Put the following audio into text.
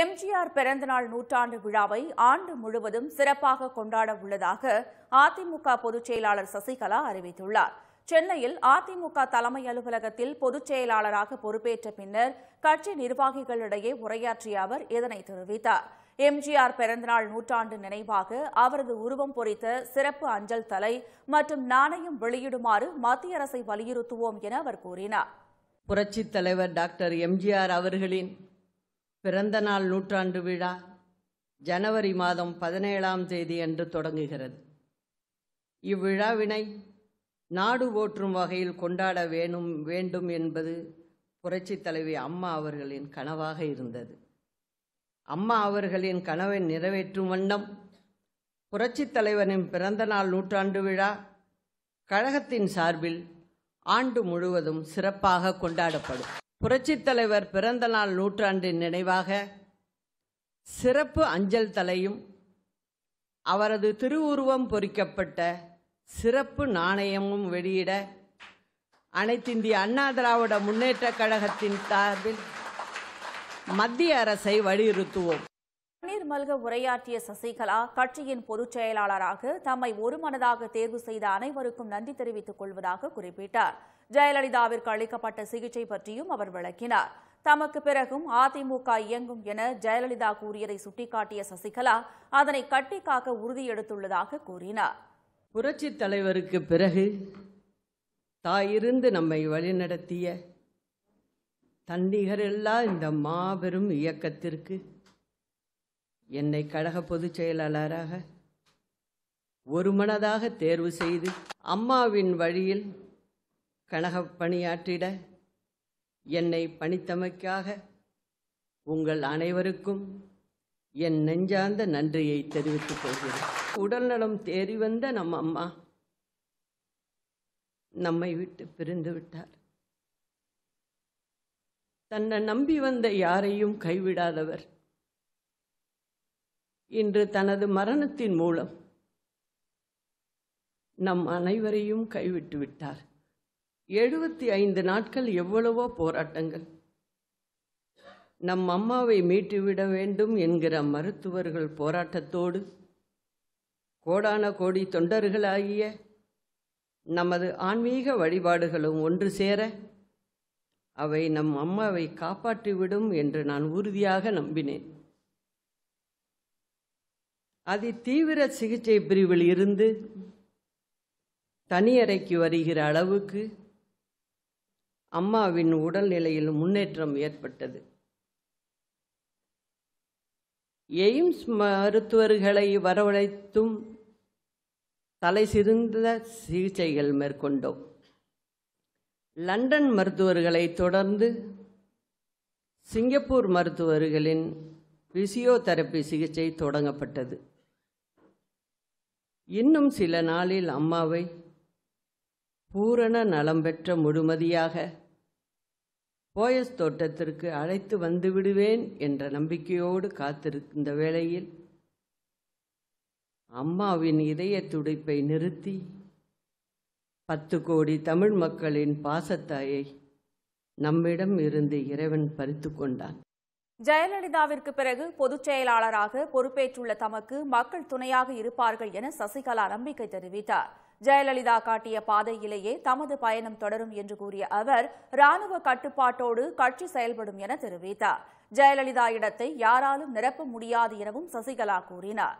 எம்ஜிஆர் பிறந்தநாள் நூற்றாண்டு விழாவை ஆண்டு முழுவதும் சிறப்பாக கொண்டாட உள்ளதாக அதிமுக பொதுச் செயலாளர் சசிகலா அறிவித்துள்ளார் சென்னையில் அதிமுக தலைமை அலுவலகத்தில் பொதுச் செயலாளராக பொறுப்பேற்ற பின்னர் கட்சி நிர்வாகிகளிடையே உரையாற்றிய அவர் இதனை தெரிவித்தார் எம்ஜிஆர் பிறந்தநாள் நூற்றாண்டு நினைவாக அவரது உருவம் பொறித்த சிறப்பு அஞ்சல் தலை மற்றும் நாணயம் வெளியிடுமாறு மத்திய அரசை வலியுறுத்துவோம் என அவர் கூறினார் புரட்சித் தலைவர் டாக்டர் எம்ஜிஆர் அவர்களின் பிறந்த நாள் நூற்றாண்டு விழா ஜனவரி மாதம் பதினேழாம் தேதி அன்று தொடங்குகிறது இவ்விழாவினை நாடு ஓற்றும் வகையில் கொண்டாட வேணும் வேண்டும் என்பது புரட்சி தலைவி அம்மா அவர்களின் கனவாக இருந்தது அம்மா அவர்களின் கனவை நிறைவேற்றும் வண்ணம் புரட்சி தலைவனின் பிறந்தநாள் நூற்றாண்டு விழா கழகத்தின் சார்பில் ஆண்டு முழுவதும் சிறப்பாக கொண்டாடப்படும் புரட்சித் தலைவர் பிறந்த நாள் நூற்றாண்டின் நினைவாக சிறப்பு அஞ்சல் தலையும் அவரது திருவுருவம் பொறிக்கப்பட்ட சிறப்பு நாணயமும் வெளியிட அனைத்திந்திய அண்ணா திராவிட முன்னேற்றக் கழகத்தின் சார்பில் மத்திய அரசை வலியுறுத்துவோம் கண்ணீர் மல்க உரையாற்றிய சசிகலா கட்சியின் பொதுச் செயலாளராக தம்மை ஒருமனதாக தேர்வு செய்த அனைவருக்கும் நன்றி தெரிவித்துக் கொள்வதாக குறிப்பிட்டார் ஜெயலலிதாவிற்கு அளிக்கப்பட்ட சிகிச்சை பற்றியும் அவர் விளக்கினார் தமக்கு பிறகும் அதிமுக இயங்கும் என ஜெயலலிதா கூறியதை சுட்டிக்காட்டிய சசிகலா அதனை கட்டிக்காக்க உறுதியெடுத்துள்ளதாக கூறினார் புரட்சி தலைவருக்கு பிறகு தாயிருந்து நம்மை வழிநடத்திய தண்டிகரெல்லாம் இந்த மாபெரும் இயக்கத்திற்கு என்னை கழக பொதுச் செயலாளராக ஒருமனதாக தேர்வு செய்து அம்மாவின் வழியில் கழக பணியாற்றிட என்னை பணித்தமைக்காக உங்கள் அனைவருக்கும் என் நெஞ்சார்ந்த நன்றியை தெரிவித்துக் கொள்கிறேன் உடல்நலம் தேறி வந்த நம் அம்மா நம்மை விட்டு பிரிந்து விட்டார் தன்னை நம்பி வந்த யாரையும் கைவிடாதவர் இன்று தனது மரணத்தின் மூலம் நம் அனைவரையும் கைவிட்டு விட்டார் எழுபத்தி ஐந்து நாட்கள் எவ்வளவோ போராட்டங்கள் நம் அம்மாவை மீட்டுவிட வேண்டும் என்கிற மருத்துவர்கள் போராட்டத்தோடு கோடான கோடி தொண்டர்களாகிய நமது ஆன்மீக வழிபாடுகளும் ஒன்று சேர அவை நம் அம்மாவை காப்பாற்றிவிடும் என்று நான் உறுதியாக நம்பினேன் அதி தீவிர சிகிச்சை பிரிவில் இருந்து தனியறைக்கு வருகிற அளவுக்கு அம்மாவின் உடல்நிலையில் முன்னேற்றம் ஏற்பட்டது எய்ம்ஸ் மருத்துவர்களை வரவழைத்தும் தலை சிறந்த சிகிச்சைகள் மேற்கொண்டோம் லண்டன் மருத்துவர்களை தொடர்ந்து சிங்கப்பூர் மருத்துவர்களின் பிசியோதெரப்பி சிகிச்சை தொடங்கப்பட்டது இன்னும் சில நாளில் அம்மாவை பூரண நலம் பெற்ற முழுமதியாக போயஸ் தோட்டத்திற்கு அழைத்து வந்து விடுவேன் என்ற நம்பிக்கையோடு காத்திருந்த வேளையில் அம்மாவின் இதய துடிப்பை நிறுத்தி பத்து கோடி தமிழ் மக்களின் பாசத்தாயை நம்மிடம் இருந்து இறைவன் பறித்து கொண்டான் ஜெயலலிதாவிற்கு பிறகு பொதுச் செயலாளராக பொறுப்பேற்றுள்ள தமக்கு மக்கள் துணையாக இருப்பார்கள் என சசிகலா நம்பிக்கை தெரிவித்தார் ஜெயலலிதா காட்டிய பாதையிலேயே தமது பயணம் தொடரும் என்று கூறிய அவர் ராணுவ கட்டுப்பாட்டோடு கட்சி செயல்படும் என தெரிவித்தார் ஜெயலலிதா இடத்தை யாராலும் நிரப்ப முடியாது எனவும் சசிகலா கூறினார்